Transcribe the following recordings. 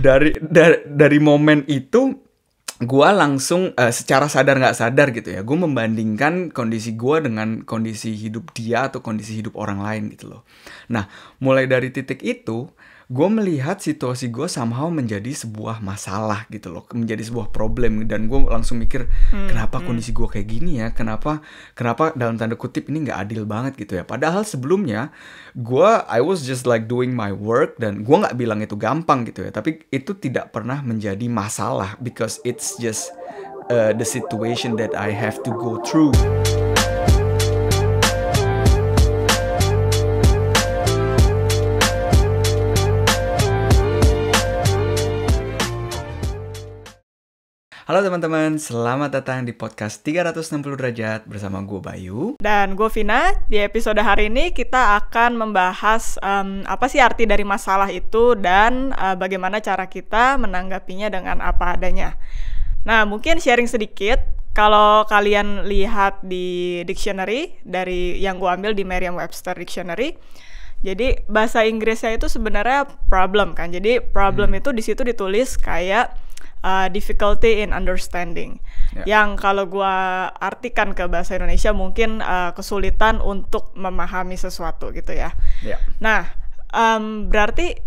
dari dari dari momen itu gue langsung uh, secara sadar nggak sadar gitu ya gue membandingkan kondisi gue dengan kondisi hidup dia atau kondisi hidup orang lain gitu loh nah mulai dari titik itu gue melihat situasi gue somehow menjadi sebuah masalah gitu loh menjadi sebuah problem dan gue langsung mikir hmm, kenapa hmm. kondisi gue kayak gini ya kenapa kenapa dalam tanda kutip ini nggak adil banget gitu ya padahal sebelumnya gue I was just like doing my work dan gue nggak bilang itu gampang gitu ya tapi itu tidak pernah menjadi masalah because it's just uh, the situation that I have to go through. Halo teman-teman, selamat datang di podcast 360 derajat bersama gue Bayu dan gue Vina. Di episode hari ini kita akan membahas um, apa sih arti dari masalah itu dan uh, bagaimana cara kita menanggapinya dengan apa adanya. Nah, mungkin sharing sedikit kalau kalian lihat di dictionary dari yang gue ambil di Merriam-Webster Dictionary, jadi bahasa Inggrisnya itu sebenarnya problem kan. Jadi problem hmm. itu di situ ditulis kayak uh, difficulty in understanding. Yeah. Yang kalau gue artikan ke bahasa Indonesia mungkin uh, kesulitan untuk memahami sesuatu gitu ya. Yeah. Nah, um, berarti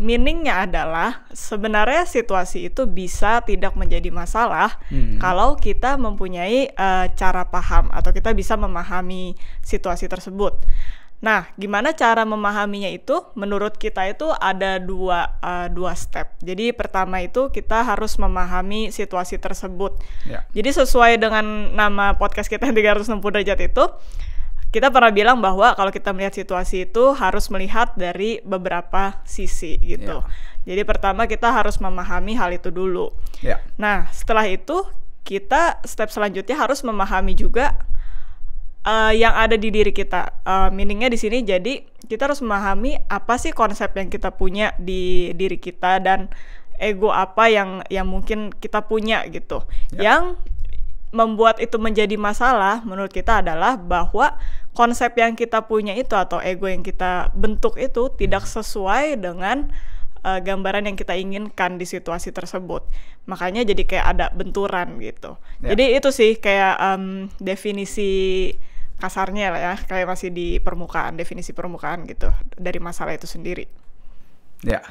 meaningnya adalah sebenarnya situasi itu bisa tidak menjadi masalah hmm. kalau kita mempunyai uh, cara paham atau kita bisa memahami situasi tersebut. Nah, gimana cara memahaminya itu? Menurut kita itu ada dua uh, dua step. Jadi pertama itu kita harus memahami situasi tersebut. Yeah. Jadi sesuai dengan nama podcast kita 360 derajat itu, kita pernah bilang bahwa kalau kita melihat situasi itu harus melihat dari beberapa sisi gitu. Yeah. Jadi pertama kita harus memahami hal itu dulu. Yeah. Nah, setelah itu kita step selanjutnya harus memahami juga uh, yang ada di diri kita. Uh, meaningnya di sini jadi kita harus memahami apa sih konsep yang kita punya di diri kita dan ego apa yang yang mungkin kita punya gitu. Ya. Yang membuat itu menjadi masalah menurut kita adalah bahwa konsep yang kita punya itu atau ego yang kita bentuk itu hmm. tidak sesuai dengan uh, gambaran yang kita inginkan di situasi tersebut. Makanya jadi kayak ada benturan gitu. ya. Jadi itu sih kayak um, definisi kasarnya lah ya kayak masih di permukaan definisi permukaan gitu dari masalah itu sendiri ya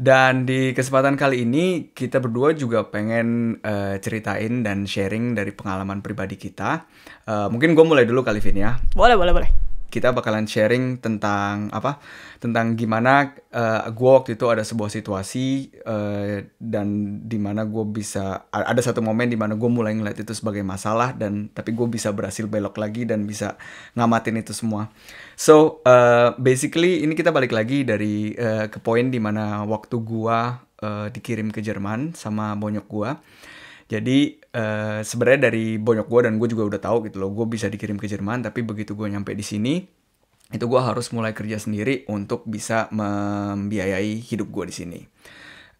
dan di kesempatan kali ini kita berdua juga pengen uh, ceritain dan sharing dari pengalaman pribadi kita uh, mungkin gue mulai dulu kali Vin ya boleh boleh boleh kita bakalan sharing tentang apa tentang gimana uh, eh, gue waktu itu ada sebuah situasi uh, dan dimana gue bisa ada satu momen dimana gue mulai ngeliat itu sebagai masalah dan tapi gue bisa berhasil belok lagi dan bisa ngamatin itu semua so uh, basically ini kita balik lagi dari uh, ke poin dimana waktu gue uh, dikirim ke Jerman sama bonyok gue jadi Uh, sebenarnya dari bonyok gue dan gue juga udah tahu gitu loh gue bisa dikirim ke Jerman tapi begitu gue nyampe di sini itu gue harus mulai kerja sendiri untuk bisa membiayai hidup gue di sini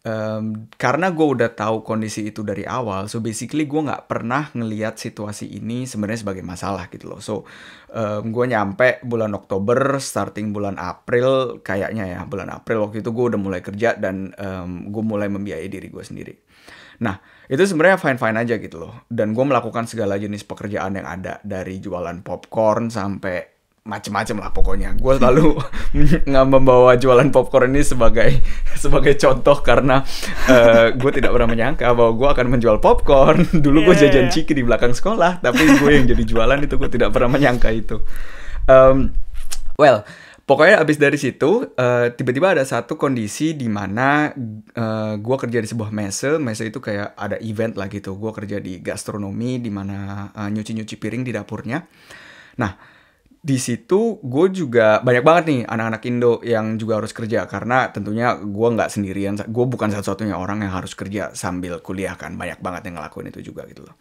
um, karena gue udah tahu kondisi itu dari awal, so basically gue nggak pernah ngelihat situasi ini sebenarnya sebagai masalah gitu loh. So um, gue nyampe bulan Oktober, starting bulan April, kayaknya ya bulan April waktu itu gue udah mulai kerja dan um, gue mulai membiayai diri gue sendiri. Nah, itu sebenarnya fine-fine aja gitu loh. Dan gue melakukan segala jenis pekerjaan yang ada. Dari jualan popcorn sampai macem-macem lah pokoknya. Gue selalu nggak membawa jualan popcorn ini sebagai sebagai contoh karena uh, eh, gue tidak pernah menyangka bahwa gue akan menjual popcorn. Dulu gue yeah, iya, jajan yeah. ciki di belakang sekolah, tapi gue yang jadi jualan itu gue tidak pernah menyangka itu. Um, well, pokoknya abis dari situ uh, tiba-tiba ada satu kondisi di mana uh, eh, gue kerja di sebuah mese mese itu kayak ada event lah gitu gue kerja di gastronomi di mana uh, nyuci-nyuci piring di dapurnya nah di situ gue juga banyak banget nih anak-anak Indo yang juga harus kerja karena tentunya gue nggak sendirian gue bukan satu-satunya orang yang harus kerja sambil kuliah kan banyak banget yang ngelakuin itu juga gitu loh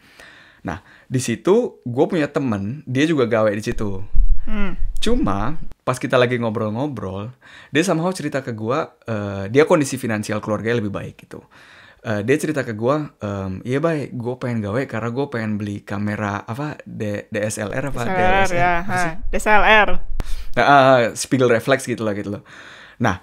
nah di situ gue punya temen dia juga gawe di situ Hmm. Cuma pas kita lagi ngobrol-ngobrol, dia sama somehow cerita ke gua uh, dia kondisi finansial keluarganya lebih baik gitu. Uh, dia cerita ke gua um, iya baik gua pengen gawe karena gua pengen beli kamera apa D DSLR apa DSLR, DSLR ya, sih? DSLR. Nah, uh, Spiegel reflex gitu lah gitu loh. Nah,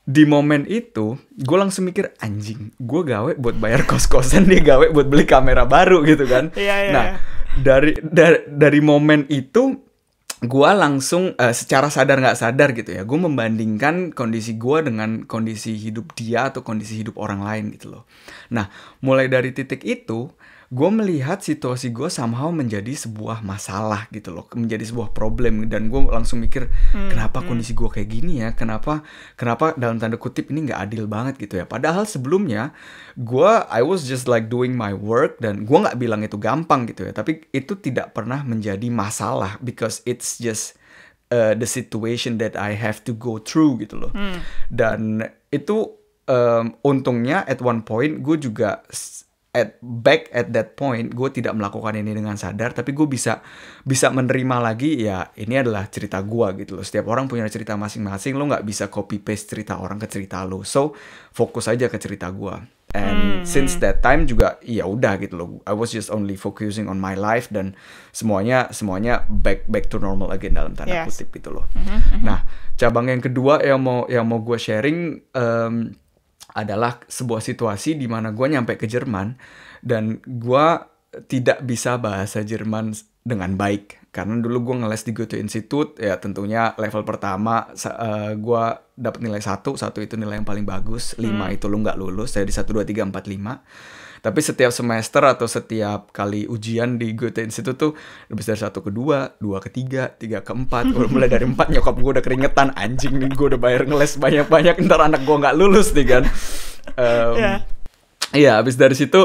di momen itu gue langsung mikir anjing, gue gawe buat bayar kos-kosan dia gawe buat beli kamera baru gitu kan. Iya, iya, nah, ya. dari dari dari momen itu gue langsung uh, secara sadar nggak sadar gitu ya gue membandingkan kondisi gue dengan kondisi hidup dia atau kondisi hidup orang lain gitu loh nah mulai dari titik itu gue melihat situasi gue somehow menjadi sebuah masalah gitu loh menjadi sebuah problem dan gue langsung mikir hmm, kenapa hmm. kondisi gue kayak gini ya kenapa kenapa dalam tanda kutip ini nggak adil banget gitu ya padahal sebelumnya gue I was just like doing my work dan gue nggak bilang itu gampang gitu ya tapi itu tidak pernah menjadi masalah because it's just uh, the situation that I have to go through gitu loh hmm. dan itu um, untungnya at one point gue juga at back at that point gue tidak melakukan ini dengan sadar tapi gue bisa bisa menerima lagi ya ini adalah cerita gue gitu loh setiap orang punya cerita masing-masing lo nggak bisa copy paste cerita orang ke cerita lo so fokus aja ke cerita gue and mm. since that time juga ya udah gitu loh I was just only focusing on my life dan semuanya semuanya back back to normal lagi dalam tanda yes. kutip gitu loh mm -hmm. nah cabang yang kedua yang mau yang mau gue sharing um, adalah sebuah situasi di mana gue nyampe ke Jerman dan gue tidak bisa bahasa Jerman dengan baik karena dulu gue ngeles di Goethe Institute ya tentunya level pertama uh, eh, gue dapat nilai satu satu itu nilai yang paling bagus lima hmm. itu lu nggak lulus saya di satu dua tiga empat lima tapi setiap semester atau setiap kali ujian di Goethe Institute tuh lebih dari satu ke dua, dua ke tiga, tiga ke empat. Udah mulai dari empat nyokap gue udah keringetan. Anjing nih gue udah bayar ngeles banyak-banyak. Ntar anak gue nggak lulus nih kan. Um, yeah. Iya, abis dari situ,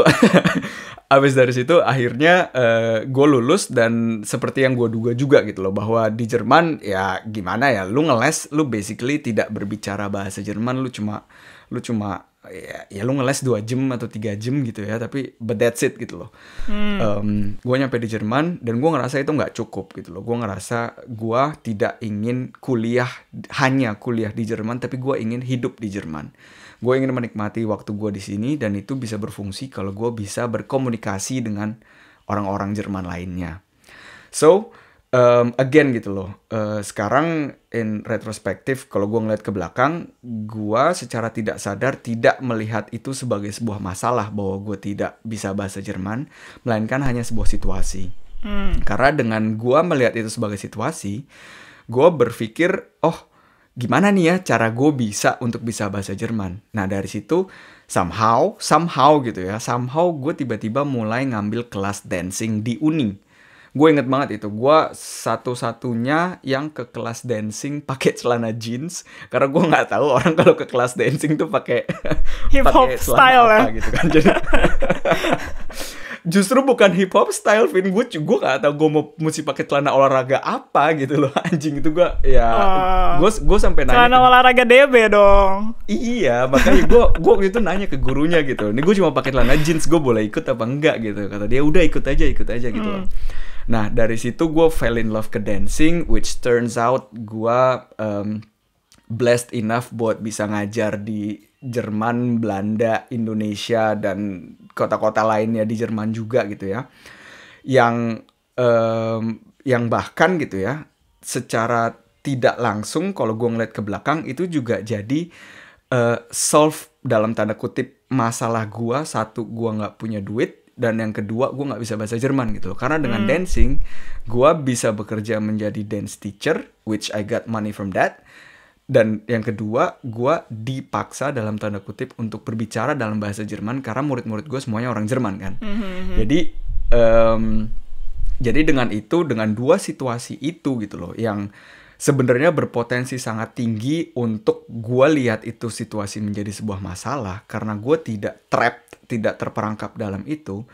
abis dari situ akhirnya uh, eh, gue lulus dan seperti yang gue duga juga gitu loh bahwa di Jerman ya gimana ya, lu ngeles, lu basically tidak berbicara bahasa Jerman, lu cuma lu cuma ya, ya lu ngeles dua jam atau tiga jam gitu ya tapi but that's it gitu loh hmm. um, gue nyampe di Jerman dan gue ngerasa itu nggak cukup gitu loh gue ngerasa gue tidak ingin kuliah hanya kuliah di Jerman tapi gue ingin hidup di Jerman gue ingin menikmati waktu gue di sini dan itu bisa berfungsi kalau gue bisa berkomunikasi dengan orang-orang Jerman lainnya so um, again gitu loh. Uh, sekarang in retrospektif, kalau gue ngeliat ke belakang, gue secara tidak sadar tidak melihat itu sebagai sebuah masalah bahwa gue tidak bisa bahasa Jerman, melainkan hanya sebuah situasi. Hmm. Karena dengan gue melihat itu sebagai situasi, gue berpikir, oh gimana nih ya cara gue bisa untuk bisa bahasa Jerman. Nah dari situ somehow, somehow gitu ya, somehow gue tiba-tiba mulai ngambil kelas dancing di Uni gue inget banget itu gue satu-satunya yang ke kelas dancing pakai celana jeans karena gue nggak tahu orang kalau ke kelas dancing tuh pakai hip hop style ya? apa, ya gitu kan jadi justru bukan hip hop style Vin gue gue gak tau gue mau mesti pakai celana olahraga apa gitu loh anjing itu gue ya gue gue sampai nanya celana olahraga DB dong iya makanya gue gue gitu nanya ke gurunya gitu ini gue cuma pakai celana jeans gue boleh ikut apa enggak gitu kata dia udah ikut aja ikut aja gitu hmm. Nah dari situ gue fell in love ke dancing, which turns out gue um, blessed enough buat bisa ngajar di Jerman, Belanda, Indonesia dan kota-kota lainnya di Jerman juga gitu ya. Yang um, yang bahkan gitu ya, secara tidak langsung kalau gue ngeliat ke belakang itu juga jadi uh, solve dalam tanda kutip masalah gue satu gue nggak punya duit dan yang kedua gue nggak bisa bahasa Jerman gitu loh karena dengan hmm. dancing gue bisa bekerja menjadi dance teacher which I got money from that dan yang kedua gue dipaksa dalam tanda kutip untuk berbicara dalam bahasa Jerman karena murid-murid gue semuanya orang Jerman kan hmm. hmm, hmm. jadi um, jadi dengan itu dengan dua situasi itu gitu loh yang sebenarnya berpotensi sangat tinggi untuk gue lihat itu situasi menjadi sebuah masalah karena gue tidak trap tidak terperangkap dalam itu,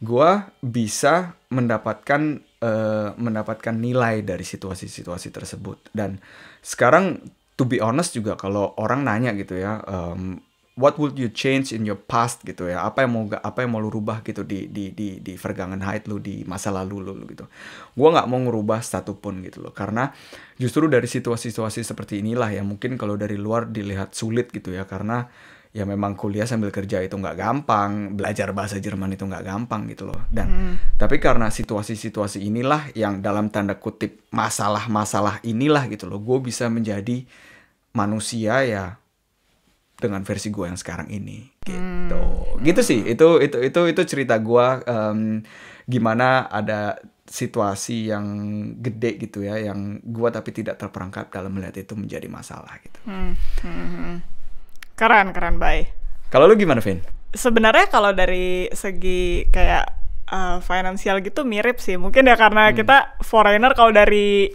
gue bisa mendapatkan uh, mendapatkan nilai dari situasi-situasi tersebut. Dan sekarang, to be honest juga kalau orang nanya gitu ya, um, what would you change in your past gitu ya? Apa yang mau apa yang mau lu rubah gitu di di di di vergangan height lu di masa lalu lu gitu. Gua nggak mau ngerubah pun gitu loh karena justru dari situasi-situasi seperti inilah yang mungkin kalau dari luar dilihat sulit gitu ya karena ya memang kuliah sambil kerja itu nggak gampang, belajar bahasa Jerman itu nggak gampang gitu loh. Dan hmm. tapi karena situasi-situasi inilah yang dalam tanda kutip masalah-masalah inilah gitu loh, gue bisa menjadi manusia ya dengan versi gue yang sekarang ini gitu. Hmm. Gitu sih itu itu itu itu cerita gue um, gimana ada situasi yang gede gitu ya yang gue tapi tidak terperangkap dalam melihat itu menjadi masalah gitu. Hmm. Hmm. hmm. Keren, keren, baik. Kalau lu gimana, Vin? Sebenarnya kalau dari segi kayak uh, finansial gitu mirip sih. Mungkin ya karena hmm. kita foreigner kalau dari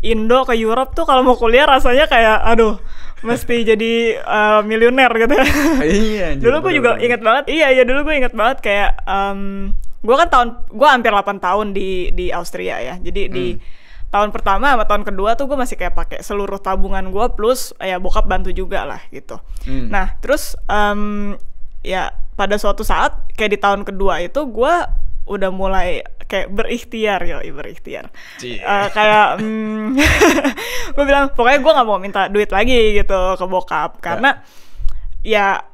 Indo ke Europe tuh kalau mau kuliah rasanya kayak aduh mesti jadi uh, eh, miliuner gitu. iya. dulu gue juga inget banget. Iya, iya dulu gue inget banget kayak um, gue kan tahun gue hampir 8 tahun di di Austria ya. Jadi hmm. di tahun pertama sama tahun kedua tuh gue masih kayak pakai seluruh tabungan gue plus ya bokap bantu juga lah gitu hmm. nah terus um, ya pada suatu saat kayak di tahun kedua itu gue udah mulai kayak berikhtiar yo berikhtiar Cie. uh, kayak mm, gue bilang pokoknya gue nggak mau minta duit lagi gitu ke bokap ya. karena yeah. ya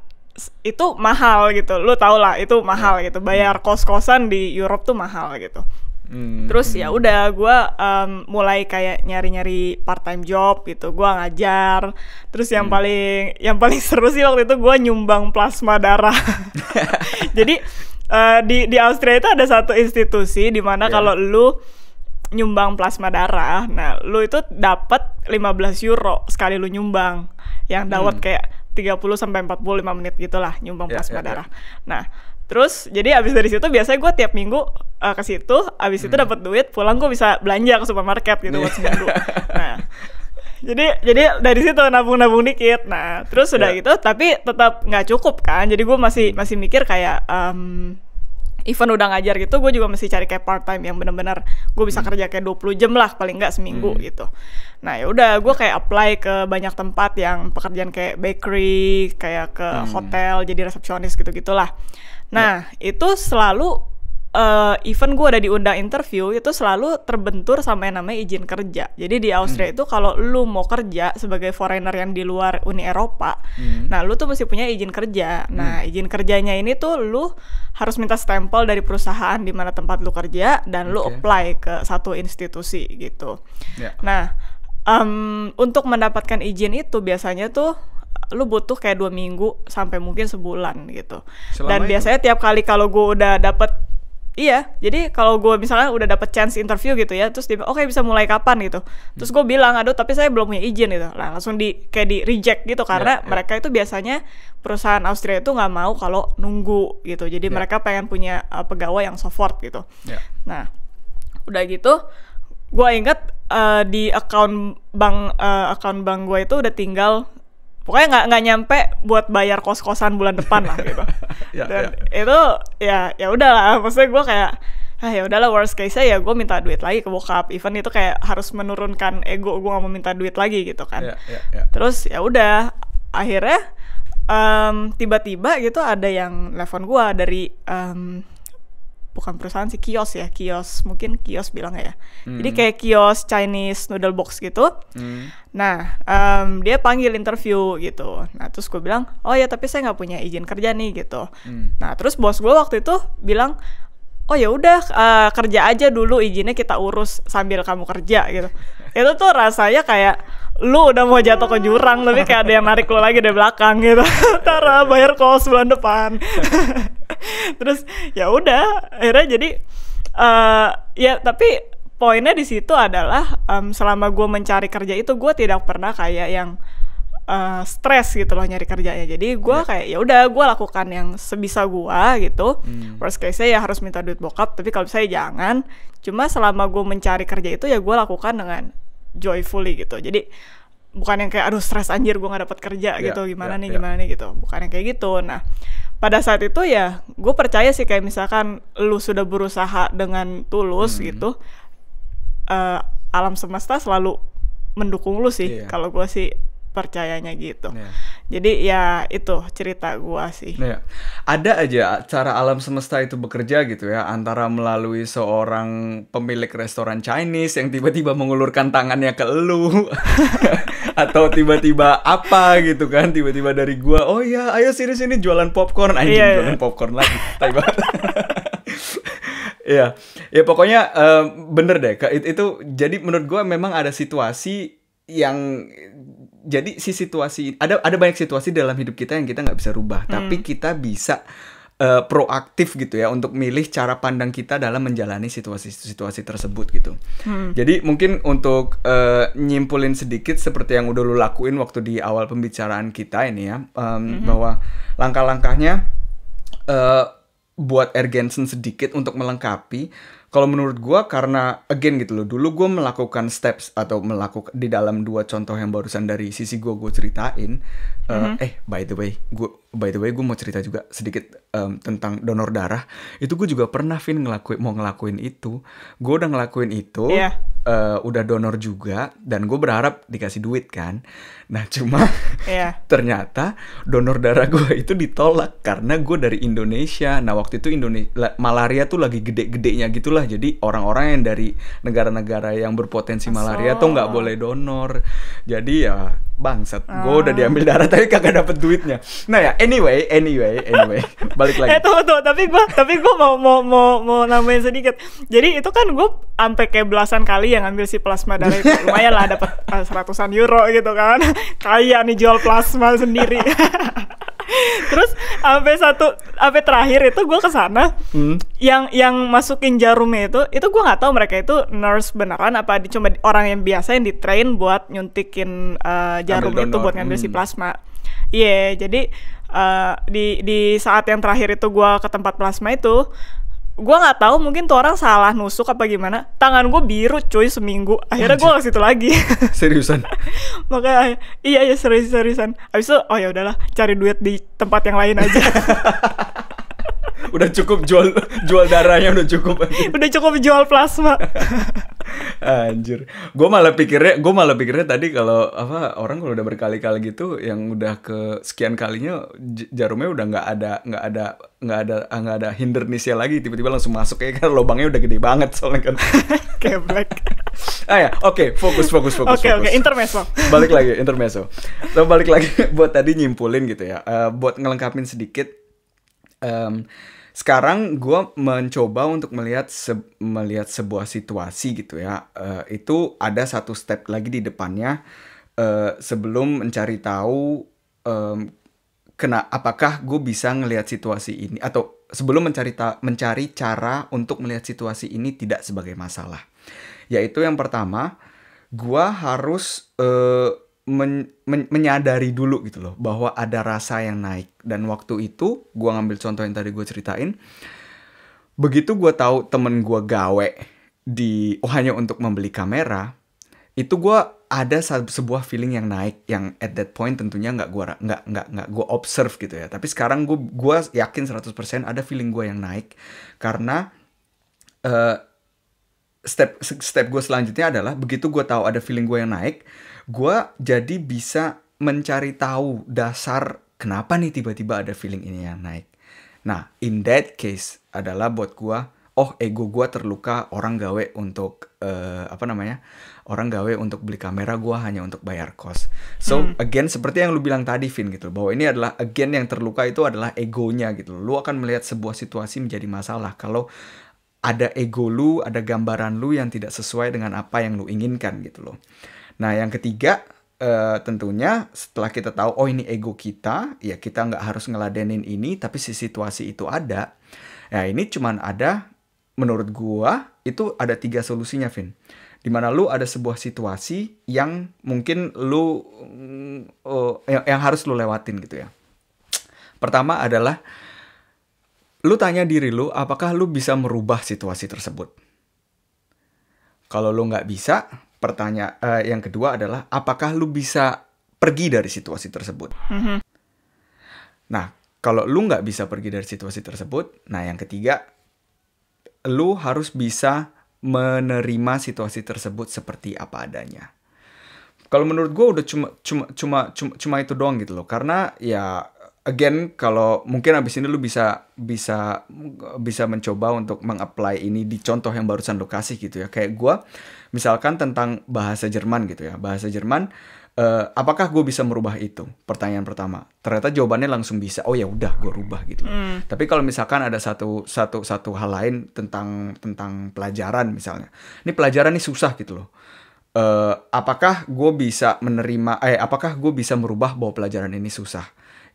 itu mahal gitu lu tau lah itu mahal yeah. gitu bayar kos kosan di Europe tuh mahal gitu Hmm. Terus ya hmm. udah gue um, mulai kayak nyari-nyari part time job gitu. Gue ngajar. Terus yang hmm. paling yang paling seru sih waktu itu gue nyumbang plasma darah. Jadi uh, di di Austria itu ada satu institusi di mana yeah. kalau lu nyumbang plasma darah, nah lu itu dapat 15 euro sekali lu nyumbang. Yang dawet hmm. kayak 30 sampai 45 menit gitulah nyumbang yeah, plasma yeah, iya. darah. Yeah. Nah, terus jadi abis dari situ biasanya gue tiap minggu uh, ke situ, abis hmm. itu dapat duit, pulang gue bisa belanja ke supermarket gitu buat iya. seminggu. Nah, jadi jadi dari situ nabung-nabung dikit. Nah, terus sudah yeah. gitu, tapi tetap nggak cukup kan. Jadi gue masih hmm. masih mikir kayak um, event udah ngajar gitu, gue juga mesti cari kayak part time yang bener-bener gue bisa hmm. kerja kayak 20 jam lah paling nggak seminggu hmm. gitu. Nah ya udah gue iya. kayak apply ke banyak tempat yang pekerjaan kayak bakery, kayak ke hmm. hotel jadi resepsionis gitu gitulah. Nah yeah. itu selalu uh, eh, event gue ada diundang interview itu selalu terbentur sama yang namanya izin kerja. Jadi di Austria hmm. itu kalau lu mau kerja sebagai foreigner yang di luar Uni Eropa, hmm. nah lu tuh mesti punya izin kerja. Nah, hmm. Nah izin kerjanya ini tuh lu harus minta stempel dari perusahaan di mana tempat lu kerja dan okay. lu apply ke satu institusi gitu. Yeah. Nah um, untuk mendapatkan izin itu biasanya tuh lu butuh kayak dua minggu sampai mungkin sebulan gitu. Selama Dan itu? biasanya tiap kali kalau gue udah dapet Iya, jadi kalau gue misalnya udah dapet chance interview gitu ya, terus dia oke okay, bisa mulai kapan gitu. Terus gue bilang, aduh tapi saya belum punya izin gitu. Nah langsung di kayak di reject gitu iya, karena yeah, yeah. mereka itu biasanya perusahaan Austria itu nggak mau kalau nunggu gitu. Jadi yeah. mereka pengen punya uh, pegawai yang support gitu. Yeah. Nah udah gitu, gue inget uh, eh, di account bank uh, account bank gue itu udah tinggal pokoknya nggak nggak nyampe buat bayar kos kosan bulan depan lah gitu ya, dan ya. itu ya ya udahlah maksudnya gue kayak ah ya udahlah worst case saya ya gue minta duit lagi ke bokap even itu kayak harus menurunkan ego gue nggak mau minta duit lagi gitu kan ya, ya, ya. terus ya udah akhirnya mmm, tiba-tiba um, gitu ada yang telepon gue dari um, bukan perusahaan sih kios ya kios mungkin kios bilang ya hmm. jadi kayak kios Chinese noodle box gitu hmm. nah um, dia panggil interview gitu nah terus gue bilang oh ya tapi saya nggak punya izin kerja nih gitu hmm. nah terus bos gue waktu itu bilang oh ya udah uh, kerja aja dulu izinnya kita urus sambil kamu kerja gitu itu tuh rasanya kayak lu udah mau jatuh ke jurang lebih kayak ada yang narik lu lagi dari belakang gitu tara bayar kos bulan depan terus ya udah akhirnya jadi uh, ya tapi poinnya di situ adalah um, selama gue mencari kerja itu gue tidak pernah kayak yang uh, stres gitu loh nyari kerjanya jadi gue yeah. kayak ya udah gue lakukan yang sebisa gue gitu hmm. worst case ya harus minta duit bokap tapi kalau saya jangan cuma selama gue mencari kerja itu ya gue lakukan dengan joyfully gitu jadi bukan yang kayak aduh stres anjir gue nggak dapat kerja yeah, gitu iya, gimana yeah, nih yeah. gimana nih gitu bukan yang kayak gitu nah pada saat itu ya gue percaya sih kayak misalkan lu sudah berusaha dengan tulus hmm. gitu uh, alam semesta selalu mendukung lu sih yeah. kalau gue sih percayanya gitu. Yeah. Jadi ya itu cerita gua sih. Yeah. Ada aja cara alam semesta itu bekerja gitu ya antara melalui seorang pemilik restoran Chinese yang tiba-tiba mengulurkan tangannya ke lu atau tiba-tiba apa gitu kan tiba-tiba dari gua oh ya ayo sini sini jualan popcorn aja iya, yeah, jualan yeah. popcorn lagi. tiba ya Ya, ya pokoknya uh, bener deh. Itu jadi menurut gua memang ada situasi yang jadi si situasi ada ada banyak situasi dalam hidup kita yang kita nggak bisa rubah hmm. tapi kita bisa uh, proaktif gitu ya untuk milih cara pandang kita dalam menjalani situasi-situasi tersebut gitu. Hmm. Jadi mungkin untuk uh, nyimpulin sedikit seperti yang udah lu lakuin waktu di awal pembicaraan kita ini ya um, hmm. bahwa langkah-langkahnya uh, buat Ergensen sedikit untuk melengkapi kalau menurut gue karena again gitu loh dulu gue melakukan steps atau melakukan di dalam dua contoh yang barusan dari sisi gue gue ceritain mm -hmm. uh, eh by the way gue by the way gue mau cerita juga sedikit um, tentang donor darah itu gue juga pernah fin ngelakuin mau ngelakuin itu gue udah ngelakuin itu yeah. Iya. uh, udah donor juga dan gue berharap dikasih duit kan nah cuma yeah. ternyata donor darah gue itu ditolak karena gue dari Indonesia nah waktu itu Indonesia malaria tuh lagi gede-gedenya gitulah jadi orang-orang yang dari negara-negara yang berpotensi malaria tuh nggak boleh donor jadi ya bangsat gue udah ah. diambil darah tapi kagak dapet duitnya nah ya anyway anyway anyway balik lagi eh tunggu tunggu tapi gue tapi gue mau mau mau mau nambahin sedikit jadi itu kan gue sampai kayak belasan kali yang ambil si plasma darah lumayan lah dapat eh, seratusan euro gitu kan kaya nih jual plasma sendiri terus sampai satu sampai terakhir itu gue kesana hmm. yang yang masukin jarumnya itu itu gue nggak tahu mereka itu nurse beneran apa dicoba orang yang biasa yang di buat nyuntikin uh, jarum itu buat ngambil si hmm. plasma iya yeah, jadi uh, di di saat yang terakhir itu gue ke tempat plasma itu gue nggak tahu mungkin tuh orang salah nusuk apa gimana tangan gue biru cuy seminggu akhirnya gue ke situ lagi seriusan makanya iya iya serius seriusan abis itu oh ya udahlah cari duit di tempat yang lain aja udah cukup jual jual darahnya udah cukup. udah cukup jual plasma. anjir. Gue malah pikirnya, gue malah pikirnya tadi kalau apa orang kalau udah berkali-kali gitu yang udah ke sekian kalinya jarumnya udah nggak ada nggak ada nggak ada ah, nggak ada hindernisnya lagi tiba-tiba langsung masuk kayak kan lubangnya udah gede banget soalnya kan. Kayak black. ah ya, oke, okay, fokus fokus fokus. Oke okay, oke, okay, intermezzo. balik lagi intermezzo. lo balik lagi buat tadi nyimpulin gitu ya. Uh, buat ngelengkapin sedikit um, sekarang gue mencoba untuk melihat se melihat sebuah situasi gitu ya uh, itu ada satu step lagi di depannya uh, sebelum mencari tahu um, kena apakah gue bisa melihat situasi ini atau sebelum mencari mencari cara untuk melihat situasi ini tidak sebagai masalah yaitu yang pertama gue harus uh, men, men, menyadari dulu gitu loh bahwa ada rasa yang naik dan waktu itu gue ngambil contoh yang tadi gue ceritain begitu gue tahu temen gue gawe di oh hanya untuk membeli kamera itu gue ada sebuah feeling yang naik yang at that point tentunya nggak gue nggak nggak nggak gue observe gitu ya tapi sekarang gue gue yakin 100% ada feeling gue yang naik karena uh, step step gue selanjutnya adalah begitu gue tahu ada feeling gue yang naik gue jadi bisa mencari tahu dasar kenapa nih tiba-tiba ada feeling ini yang naik. Nah, in that case adalah buat gue, oh ego gue terluka orang gawe untuk uh, apa namanya orang gawe untuk beli kamera gue hanya untuk bayar kos. So hmm. again seperti yang lu bilang tadi Vin gitu bahwa ini adalah again yang terluka itu adalah egonya gitu. Lu akan melihat sebuah situasi menjadi masalah kalau ada ego lu, ada gambaran lu yang tidak sesuai dengan apa yang lu inginkan gitu loh. Nah, yang ketiga Uh, tentunya setelah kita tahu oh ini ego kita ya kita nggak harus ngeladenin ini tapi si situasi itu ada ya ini cuman ada menurut gua itu ada tiga solusinya Vin dimana lu ada sebuah situasi yang mungkin lu uh, mm, oh, yang, yang harus lu lewatin gitu ya pertama adalah lu tanya diri lu apakah lu bisa merubah situasi tersebut kalau lu nggak bisa Pertanyaan uh, eh, yang kedua adalah apakah lu bisa pergi dari situasi tersebut? Mm -hmm. Nah, kalau lu nggak bisa pergi dari situasi tersebut, nah yang ketiga, lu harus bisa menerima situasi tersebut seperti apa adanya. Kalau menurut gue udah cuma cuma cuma cuma, cuma itu doang gitu loh, karena ya again kalau mungkin abis ini lu bisa bisa bisa mencoba untuk mengapply ini di contoh yang barusan lu kasih gitu ya kayak gue misalkan tentang bahasa Jerman gitu ya bahasa Jerman uh, apakah gue bisa merubah itu pertanyaan pertama ternyata jawabannya langsung bisa oh ya udah gue rubah gitu mm. tapi kalau misalkan ada satu satu satu hal lain tentang tentang pelajaran misalnya ini pelajaran ini susah gitu loh Uh, apakah gue bisa menerima eh apakah gue bisa merubah bahwa pelajaran ini susah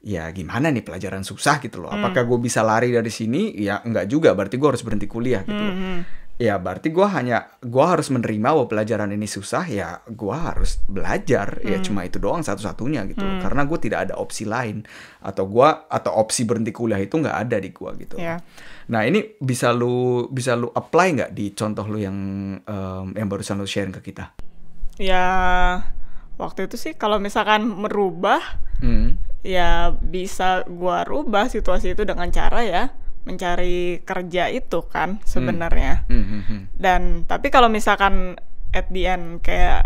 ya gimana nih pelajaran susah gitu loh. Hmm. Apakah gue bisa lari dari sini? Ya enggak juga. Berarti gue harus berhenti kuliah gitu loh. Hmm, hmm. Ya berarti gue hanya gue harus menerima bahwa pelajaran ini susah. Ya gue harus belajar. Ya cuma itu doang satu-satunya gitu. Loh. Karena gue tidak ada opsi lain atau gue atau opsi berhenti kuliah itu enggak ada di gue gitu. Ya. Nah ini bisa lu bisa lu apply nggak di contoh lu yang um, yang barusan lu share ke kita? Ya waktu itu sih kalau misalkan merubah. Hmm ya bisa gua rubah situasi itu dengan cara ya mencari kerja itu kan hmm. sebenarnya. Hmm. Hmm, hmm, Dan tapi kalau misalkan at the end kayak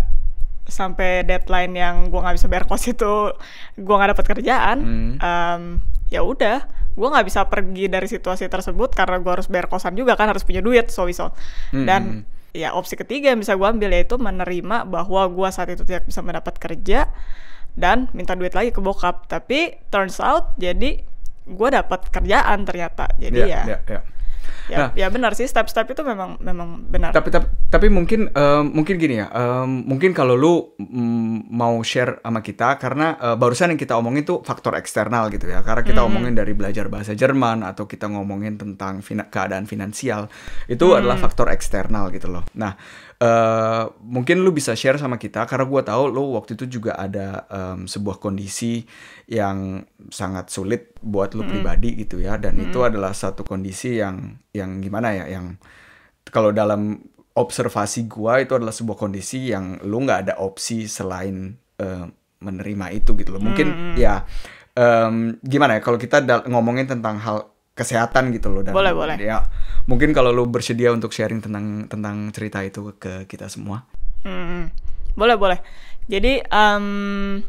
sampai deadline yang gua nggak bisa bayar kos itu gua nggak dapat kerjaan, hmm. um, ya udah gua nggak bisa pergi dari situasi tersebut karena gua harus bayar kosan juga kan harus punya duit so so hmm. dan hmm, hmm. ya opsi ketiga yang bisa gua ambil yaitu menerima bahwa gua saat itu tidak bisa mendapat kerja dan minta duit lagi ke bokap tapi turns out jadi gue dapat kerjaan ternyata jadi yeah, ya yeah, yeah. Ya. ya nah, ya benar sih step-step itu memang memang benar tapi tapi, tapi mungkin um, mungkin gini ya um, mungkin kalau lu mm, mau share sama kita karena uh, barusan yang kita omongin tuh faktor eksternal gitu ya karena kita hmm. omongin dari belajar bahasa Jerman atau kita ngomongin tentang fina keadaan finansial itu hmm. adalah faktor eksternal gitu loh nah uh, mungkin lu bisa share sama kita karena gue tahu lu waktu itu juga ada um, sebuah kondisi yang sangat sulit buat lu mm pribadi gitu ya dan mm itu adalah satu kondisi yang yang gimana ya yang kalau dalam observasi gua itu adalah sebuah kondisi yang lu nggak ada opsi selain uh, menerima itu gitu loh mungkin mm ya um, gimana ya kalau kita ngomongin tentang hal kesehatan gitu loh dan boleh boleh ya mungkin kalau lo bersedia untuk sharing tentang tentang cerita itu ke kita semua hmm, boleh boleh jadi um,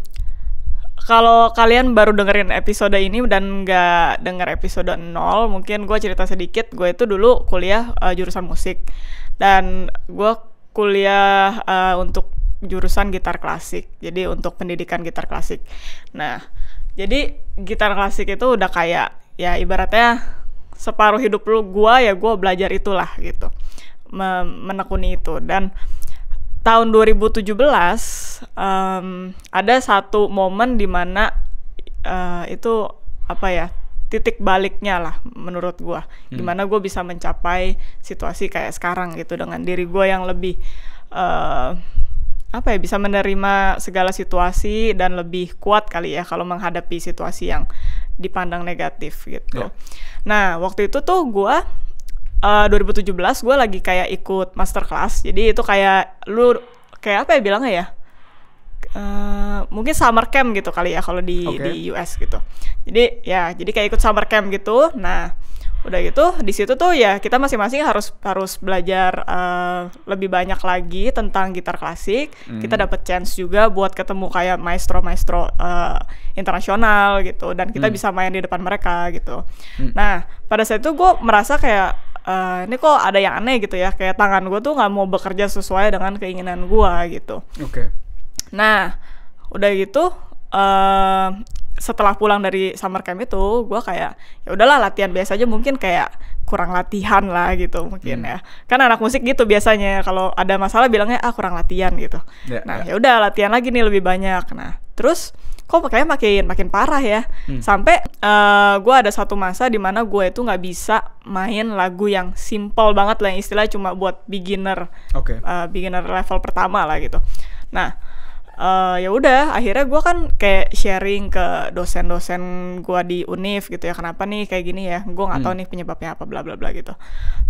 kalau kalian baru dengerin episode ini dan nggak denger episode nol mungkin gue cerita sedikit gue itu dulu kuliah uh, jurusan musik dan gue kuliah uh, untuk jurusan gitar klasik jadi untuk pendidikan gitar klasik nah jadi gitar klasik itu udah kayak ya ibaratnya separuh hidup lu gua ya gua belajar itulah gitu menekuni itu dan tahun 2017 um, ada satu momen dimana uh, eh, itu apa ya titik baliknya lah menurut gua hmm. gimana gua bisa mencapai situasi kayak sekarang gitu dengan diri gua yang lebih uh, apa ya bisa menerima segala situasi dan lebih kuat kali ya kalau menghadapi situasi yang dipandang negatif gitu. Yeah. Nah, waktu itu tuh gue uh, 2017 gue lagi kayak ikut masterclass. Jadi itu kayak lu kayak apa ya bilangnya ya? Uh, mungkin summer camp gitu kali ya kalau di okay. di US gitu. Jadi ya, jadi kayak ikut summer camp gitu. Nah, udah gitu di situ tuh ya kita masing-masing harus harus belajar uh, lebih banyak lagi tentang gitar klasik mm. kita dapat chance juga buat ketemu kayak maestro maestro uh, internasional gitu dan kita mm. bisa main di depan mereka gitu mm. nah pada saat itu gue merasa kayak uh, ini kok ada yang aneh gitu ya kayak tangan gue tuh nggak mau bekerja sesuai dengan keinginan gue gitu oke okay. nah udah gitu uh, setelah pulang dari summer camp itu gue kayak ya udahlah latihan biasa aja mungkin kayak kurang latihan lah gitu mungkin hmm. ya kan anak musik gitu biasanya kalau ada masalah bilangnya ah kurang latihan gitu yeah, nah yeah. ya udah latihan lagi nih lebih banyak nah terus kok kayaknya makin makin parah ya hmm. sampai uh, eh, gue ada satu masa di mana gue itu nggak bisa main lagu yang simple banget lah yang istilah cuma buat beginner okay. uh, eh, beginner level pertama lah gitu nah uh, ya udah akhirnya gue kan kayak sharing ke dosen-dosen gue di univ gitu ya kenapa nih kayak gini ya gue nggak hmm. tahu nih penyebabnya apa bla bla bla gitu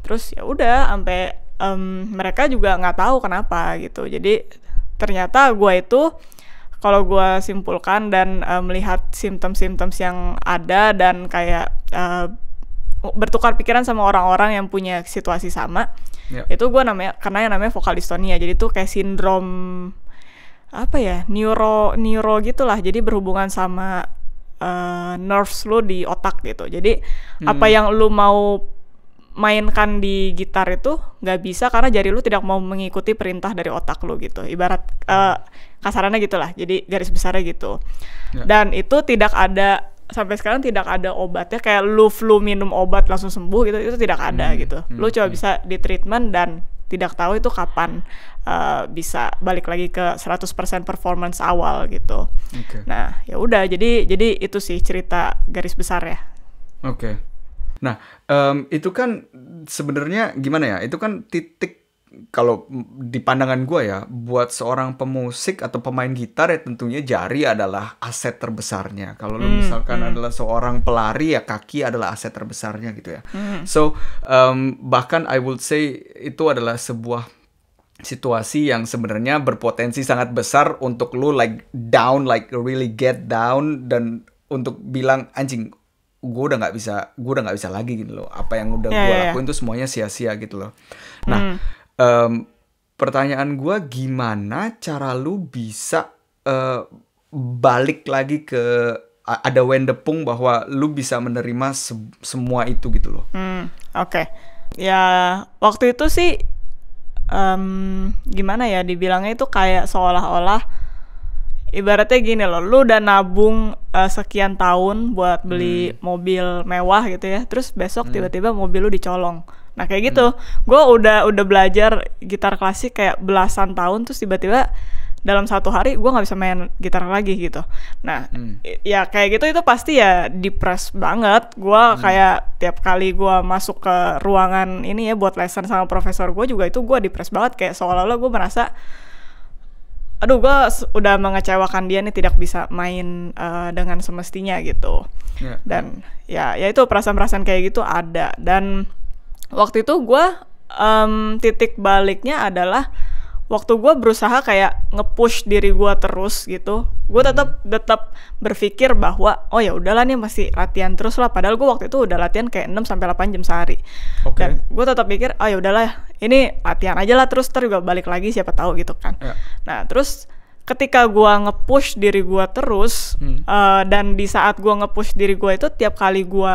terus ya udah sampai um, mereka juga nggak tahu kenapa gitu jadi ternyata gue itu kalau gue simpulkan dan uh, melihat simptom-simptom yang ada dan kayak uh, bertukar pikiran sama orang-orang yang punya situasi sama, yeah. itu gue namanya karena yang namanya vokalistonia, jadi tuh kayak sindrom apa ya neuro neuro gitulah jadi berhubungan sama uh, nerves lo di otak gitu jadi hmm. apa yang lo mau mainkan di gitar itu nggak bisa karena jari lu tidak mau mengikuti perintah dari otak lu gitu ibarat uh, kasarannya gitulah jadi garis besarnya gitu ya. dan itu tidak ada sampai sekarang tidak ada obatnya kayak lu flu minum obat langsung sembuh gitu itu tidak ada hmm, gitu lu hmm, coba hmm. bisa di treatment dan tidak tahu itu kapan uh, bisa balik lagi ke 100% performance awal gitu. Okay. Nah, ya udah jadi jadi itu sih cerita garis besar ya. Oke. Okay. Nah, um, itu kan sebenarnya gimana ya? Itu kan titik kalau di pandangan gue ya, buat seorang pemusik atau pemain gitar ya tentunya jari adalah aset terbesarnya. Kalau mm, lo misalkan mm. adalah seorang pelari ya kaki adalah aset terbesarnya gitu ya. Mm. So um, bahkan I would say itu adalah sebuah situasi yang sebenarnya berpotensi sangat besar untuk lo like down like really get down dan untuk bilang anjing gue udah nggak bisa gue udah nggak bisa lagi gitu loh apa yang udah yeah, gue yeah. Ya. lakuin itu semuanya sia-sia gitu loh nah mm um, pertanyaan gue gimana cara lu bisa uh, balik lagi ke ada Wendepung bahwa lu bisa menerima se semua itu gitu loh. Hmm, oke. Okay. Ya waktu itu sih um, gimana ya dibilangnya itu kayak seolah-olah ibaratnya gini loh, lu udah nabung uh, sekian tahun buat beli hmm. mobil mewah gitu ya, terus besok hmm. tiba-tiba hmm. Tiba -tiba mobil lu dicolong Nah kayak gitu, hmm. gue udah udah belajar gitar klasik kayak belasan tahun terus tiba-tiba dalam satu hari gue nggak bisa main gitar lagi gitu. Nah hmm. ya kayak gitu itu pasti ya depres banget. Gue hmm. kayak tiap kali gue masuk ke ruangan ini ya buat lesson sama profesor gue juga itu gue depres banget kayak seolah-olah gue merasa aduh gue udah mengecewakan dia nih tidak bisa main uh, dengan semestinya gitu yeah. dan ya ya itu perasaan-perasaan kayak gitu ada dan waktu itu gue um, titik baliknya adalah waktu gue berusaha kayak ngepush diri gue terus gitu gue tetap hmm. tetap berpikir bahwa oh ya udahlah nih masih latihan terus lah padahal gue waktu itu udah latihan kayak 6 sampai delapan jam sehari okay. dan gue tetap pikir oh ya udahlah ini latihan aja lah terus terus juga balik lagi siapa tahu gitu kan yeah. nah terus ketika gue ngepush diri gue terus hmm. uh, dan di saat gue ngepush diri gue itu tiap kali gue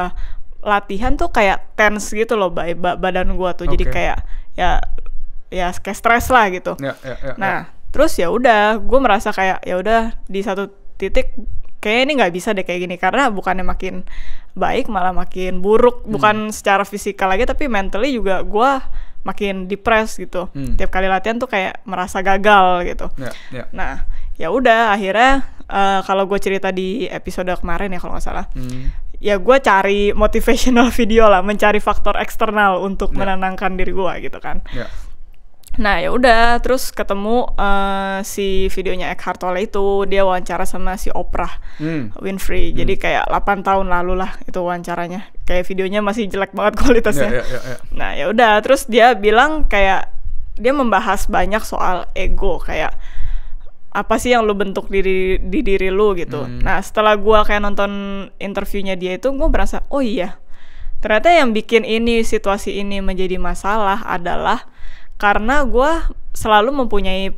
latihan tuh kayak tense gitu loh by, badan gua tuh okay. jadi kayak ya ya kayak stres lah gitu yeah, yeah, yeah, ya. nah yeah. terus ya udah gua merasa kayak ya udah di satu titik kayak ini nggak bisa deh kayak gini karena bukannya makin baik malah makin buruk hmm. bukan hmm. secara fisikal lagi tapi mentally juga gua makin depres gitu hmm. tiap kali latihan tuh kayak merasa gagal gitu yeah, yeah. nah ya udah akhirnya uh, kalau gue cerita di episode kemarin ya kalau nggak salah hmm ya gue cari motivational video lah mencari faktor eksternal untuk yeah. menenangkan diri gue gitu kan yeah. Nah ya udah, terus ketemu uh, si videonya Eckhart Tolle itu dia wawancara sama si Oprah mm. Winfrey. mm. Jadi kayak 8 tahun lalu lah itu wawancaranya. Kayak videonya masih jelek banget kualitasnya. Yeah, yeah, yeah, ya. nah ya udah, terus dia bilang kayak dia membahas banyak soal ego kayak apa sih yang lu bentuk diri di diri lu gitu. Hmm. Nah, setelah gua kayak nonton interviewnya dia itu gua berasa, "Oh iya. Ternyata yang bikin ini situasi ini menjadi masalah adalah karena gua selalu mempunyai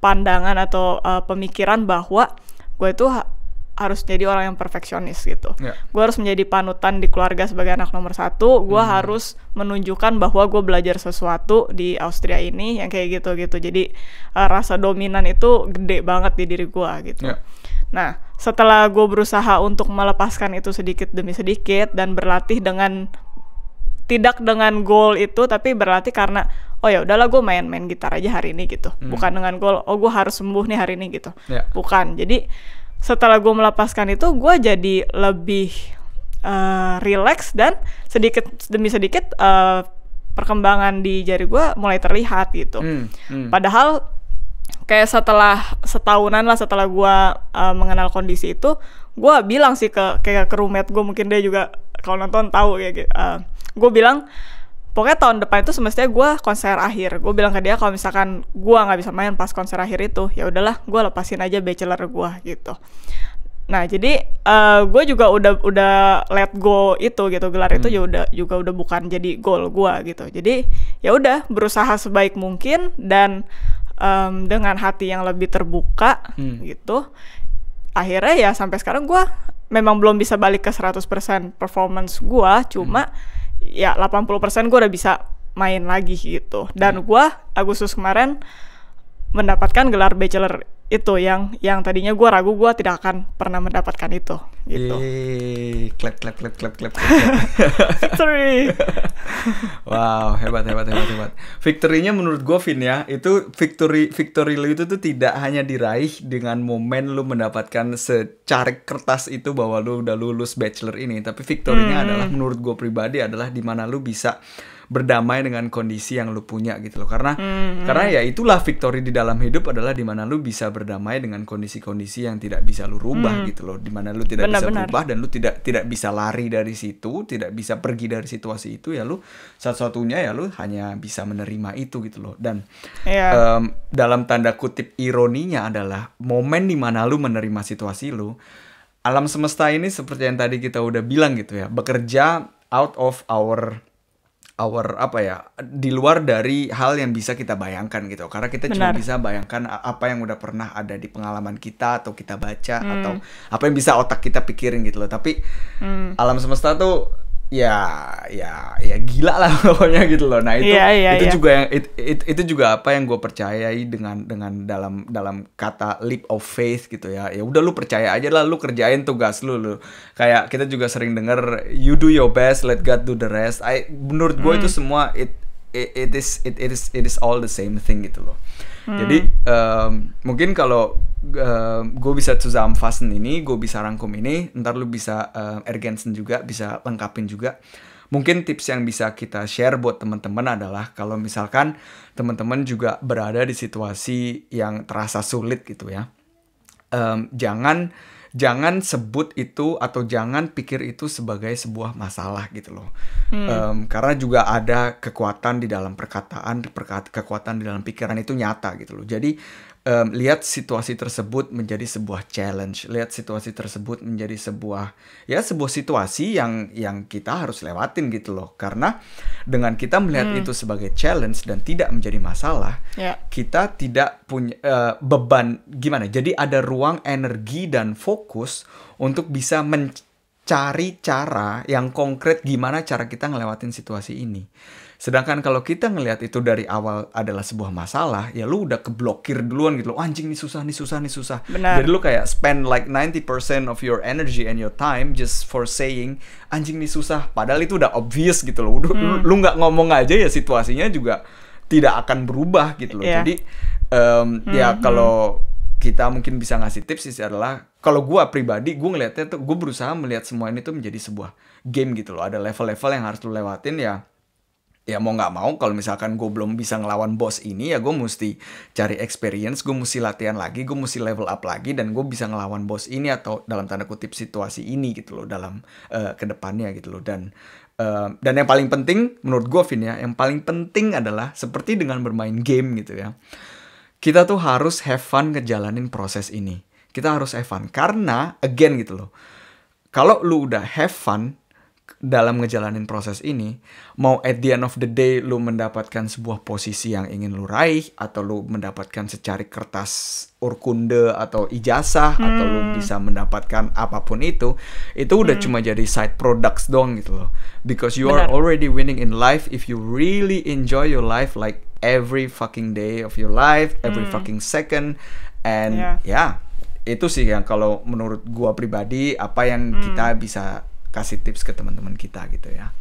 pandangan atau uh, pemikiran bahwa gue itu harus jadi orang yang perfeksionis gitu. Yeah. Gue harus menjadi panutan di keluarga sebagai anak nomor satu. Gue hmm. harus menunjukkan bahwa gue belajar sesuatu di Austria ini yang kayak gitu gitu. Jadi uh, rasa dominan itu gede banget di diri gue gitu. Yeah. Nah, setelah gue berusaha untuk melepaskan itu sedikit demi sedikit dan berlatih dengan tidak dengan goal itu tapi berlatih karena oh ya udahlah gue main-main gitar aja hari ini gitu hmm. bukan dengan goal oh gue harus sembuh nih hari ini gitu yeah. bukan jadi setelah gue melepaskan itu gue jadi lebih uh, relax dan sedikit demi sedikit uh, perkembangan di jari gue mulai terlihat gitu hmm, hmm. padahal kayak setelah setahunan lah setelah gue uh, mengenal kondisi itu gue bilang sih ke kayak ke roommate gue mungkin dia juga kalau nonton tahu kayak gitu. uh, eh, gue bilang pokoknya tahun depan itu semestinya gue konser akhir gue bilang ke dia kalau misalkan gue nggak bisa main pas konser akhir itu ya udahlah gue lepasin aja bachelor gue gitu nah jadi uh, eh, gue juga udah udah let go itu gitu gelar hmm. itu ya udah juga udah bukan jadi goal gue gitu jadi ya udah berusaha sebaik mungkin dan um, dengan hati yang lebih terbuka hmm. gitu akhirnya ya sampai sekarang gue memang belum bisa balik ke 100% performance gue cuma hmm ya 80% gue udah bisa main lagi gitu dan hmm. gue Agustus kemarin mendapatkan gelar bachelor itu yang yang tadinya gue ragu gue tidak akan pernah mendapatkan itu gitu. Yeay, clap clap clap clap clap. Victory. wow, hebat hebat hebat hebat. Victorynya menurut gue Vin ya, itu victory victory lo itu tuh tidak hanya diraih dengan momen lu mendapatkan secarik kertas itu bahwa lu udah lulus bachelor ini, tapi victorynya hmm. adalah menurut gue pribadi adalah di mana lu bisa berdamai dengan kondisi yang lu punya gitu loh karena mm-hmm. karena ya itulah victory di dalam hidup adalah dimana lu bisa berdamai dengan kondisi-kondisi yang tidak bisa lu rubah mm. gitu loh dimana lu tidak benar, bisa benar. berubah dan lu tidak tidak bisa lari dari situ tidak bisa pergi dari situasi itu ya lu satu-satunya ya lu hanya bisa menerima itu gitu loh dan yeah. Iya. um, dalam tanda kutip ironinya adalah momen dimana lu menerima situasi lu alam semesta ini seperti yang tadi kita udah bilang gitu ya bekerja out of our our apa ya di luar dari hal yang bisa kita bayangkan gitu karena kita Benar. cuma bisa bayangkan apa yang udah pernah ada di pengalaman kita atau kita baca hmm. atau apa yang bisa otak kita pikirin gitu loh tapi hmm. alam semesta tuh ya ya ya gila lah pokoknya gitu loh nah itu yeah, yeah, itu yeah. juga yang it, it, itu juga apa yang gue percayai dengan dengan dalam dalam kata leap of faith gitu ya ya udah lu percaya aja lah lu kerjain tugas lu lu kayak kita juga sering denger you do your best let God do the rest I menurut gue mm. itu hmm. semua it, it it is it, it is it is all the same thing gitu loh mm. jadi um, mungkin kalau uh, gue bisa susah zusammenfassen ini, gue bisa rangkum ini, ntar lu bisa uh, eh, ergensen juga, bisa lengkapin juga. Mungkin tips yang bisa kita share buat teman-teman adalah kalau misalkan teman-teman juga berada di situasi yang terasa sulit gitu ya, um, jangan jangan sebut itu atau jangan pikir itu sebagai sebuah masalah gitu loh hmm. um, karena juga ada kekuatan di dalam perkataan kekuatan di dalam pikiran itu nyata gitu loh jadi um, lihat situasi tersebut menjadi sebuah challenge, lihat situasi tersebut menjadi sebuah ya sebuah situasi yang yang kita harus lewatin gitu loh. Karena dengan kita melihat hmm. itu sebagai challenge dan tidak menjadi masalah, yeah. kita tidak punya uh, beban gimana. Jadi ada ruang energi dan fokus untuk bisa mencari cara yang konkret gimana cara kita ngelewatin situasi ini. Sedangkan kalau kita ngelihat itu dari awal adalah sebuah masalah, ya lu udah keblokir duluan gitu. Oh, anjing nih susah, nih susah, nih susah. Benar. Jadi lu kayak spend like 90% of your energy and your time just for saying anjing nih susah. Padahal itu udah obvious gitu loh. Hmm. Lu nggak ngomong aja ya situasinya juga tidak akan berubah gitu loh. Yeah. Jadi um, hmm, ya kalau kita mungkin bisa ngasih tips sih adalah kalau gua pribadi gua ngelihatnya tuh gua berusaha melihat semua ini tuh menjadi sebuah game gitu loh ada level-level yang harus lo lewatin ya ya mau nggak mau kalau misalkan gue belum bisa ngelawan bos ini ya gue mesti cari experience gue mesti latihan lagi gue mesti level up lagi dan gue bisa ngelawan bos ini atau dalam tanda kutip situasi ini gitu loh dalam uh, eh, kedepannya gitu loh dan uh, dan yang paling penting menurut gue Vin ya yang paling penting adalah seperti dengan bermain game gitu ya kita tuh harus have fun ngejalanin proses ini kita harus have fun karena again gitu loh kalau lu udah have fun dalam ngejalanin proses ini, mau at the end of the day lu mendapatkan sebuah posisi yang ingin lu raih, atau lu mendapatkan secari kertas urkunde atau ijazah, hmm. atau lu hmm. bisa mendapatkan apapun itu, itu udah hmm. cuma jadi side products doang gitu loh. Because you Benar. are already winning in life if you really enjoy your life like every fucking day of your life, every hmm. fucking second, and yeah. yeah. Itu sih yang kalau menurut gua pribadi apa yang hmm. kita bisa kasih tips ke teman-teman kita gitu ya.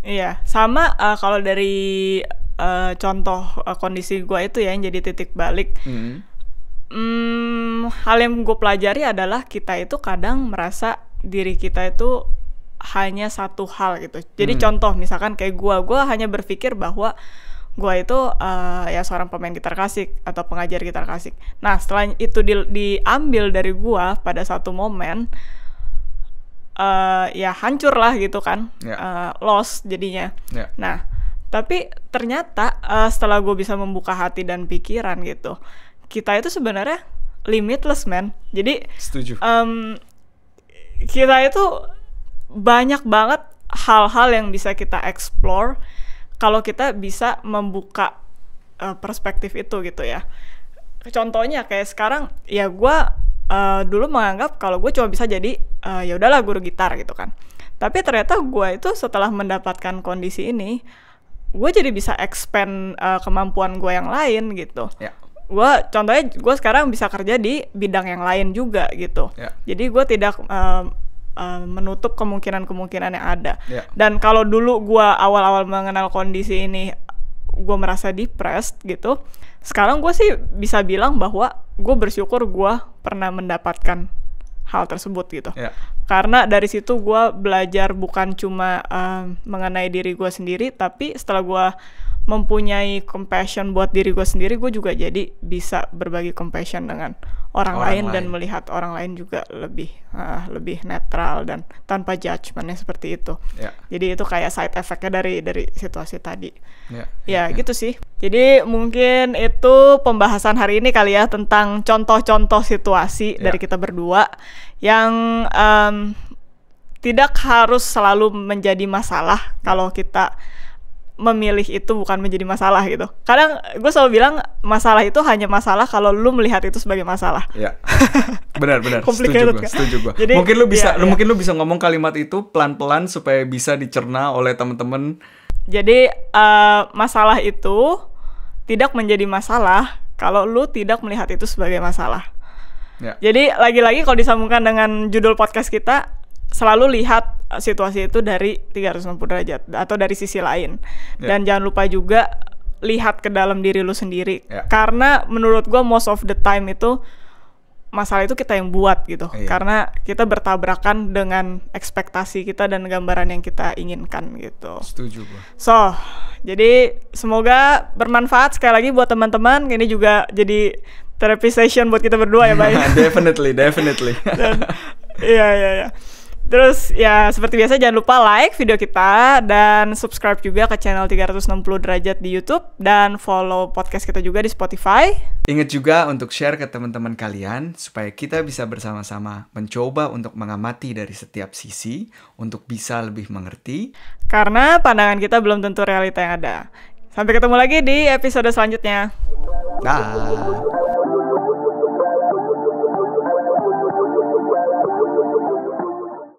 Iya, sama uh, kalau dari uh, contoh uh, kondisi gue itu ya yang jadi titik balik. Hmm. Hmm, hal yang gue pelajari adalah kita itu kadang merasa diri kita itu hanya satu hal gitu. Jadi hmm. contoh misalkan kayak gue, gue hanya berpikir bahwa gue itu uh, ya seorang pemain gitar klasik atau pengajar gitar klasik. Nah setelah itu di, diambil dari gue pada satu momen uh, ya hancur lah gitu kan, yeah. Ya. uh, loss jadinya. Yeah. Nah, tapi ternyata uh, setelah gue bisa membuka hati dan pikiran gitu, kita itu sebenarnya limitless man. Jadi, Setuju. Um, kita itu banyak banget hal-hal yang bisa kita explore kalau kita bisa membuka uh, perspektif itu gitu ya. Contohnya kayak sekarang ya gue uh, dulu menganggap kalau gue cuma bisa jadi uh, ya udahlah guru gitar gitu kan tapi ternyata gue itu setelah mendapatkan kondisi ini gue jadi bisa expand uh, kemampuan gue yang lain gitu yeah. gue contohnya gue sekarang bisa kerja di bidang yang lain juga gitu yeah. jadi gue tidak uh, uh, menutup kemungkinan-kemungkinan yang ada yeah. dan kalau dulu gue awal-awal mengenal kondisi ini gue merasa depressed gitu sekarang gue sih bisa bilang bahwa gue bersyukur gue pernah mendapatkan hal tersebut gitu yeah. karena dari situ gue belajar bukan cuma uh, mengenai diri gue sendiri tapi setelah gue mempunyai compassion buat diri gue sendiri gue juga jadi bisa berbagi compassion dengan orang, lain, lain dan melihat orang lain juga lebih uh, lebih netral dan tanpa judgementnya seperti itu. Yeah. Jadi itu kayak side effectnya dari dari situasi tadi. Ya, yeah, ya, ya. gitu sih. Jadi mungkin itu pembahasan hari ini kali ya tentang contoh-contoh situasi ya. dari kita berdua yang um, tidak harus selalu menjadi masalah kalau kita memilih itu bukan menjadi masalah gitu. Kadang gue selalu bilang masalah itu hanya masalah kalau lu melihat itu sebagai masalah. Ya, benar benar. setuju gue, kan? setuju gue. Jadi, mungkin lu bisa, ya, lu, ya. mungkin lu bisa ngomong kalimat itu pelan-pelan supaya bisa dicerna oleh temen-temen. Jadi uh, masalah itu tidak menjadi masalah kalau lu tidak melihat itu sebagai masalah. Ya. Jadi lagi-lagi kalau disambungkan dengan judul podcast kita, selalu lihat eh, situasi itu dari 360 derajat atau dari sisi lain. Yeah. Dan jangan lupa juga lihat ke dalam diri lu sendiri. Yeah. Karena menurut gua most of the time itu masalah itu kita yang buat gitu. Yeah. Karena kita bertabrakan dengan ekspektasi kita dan gambaran yang kita inginkan gitu. Setuju gua. So, jadi semoga bermanfaat sekali lagi buat teman-teman. Ini juga jadi therapy session buat kita berdua ya, baik. definitely, definitely. Iya, iya, iya. Terus ya seperti biasa jangan lupa like video kita dan subscribe juga ke channel 360 derajat di YouTube dan follow podcast kita juga di Spotify. Ingat juga untuk share ke teman-teman kalian supaya kita bisa bersama-sama mencoba untuk mengamati dari setiap sisi untuk bisa lebih mengerti karena pandangan kita belum tentu realita yang ada. Sampai ketemu lagi di episode selanjutnya. Dah.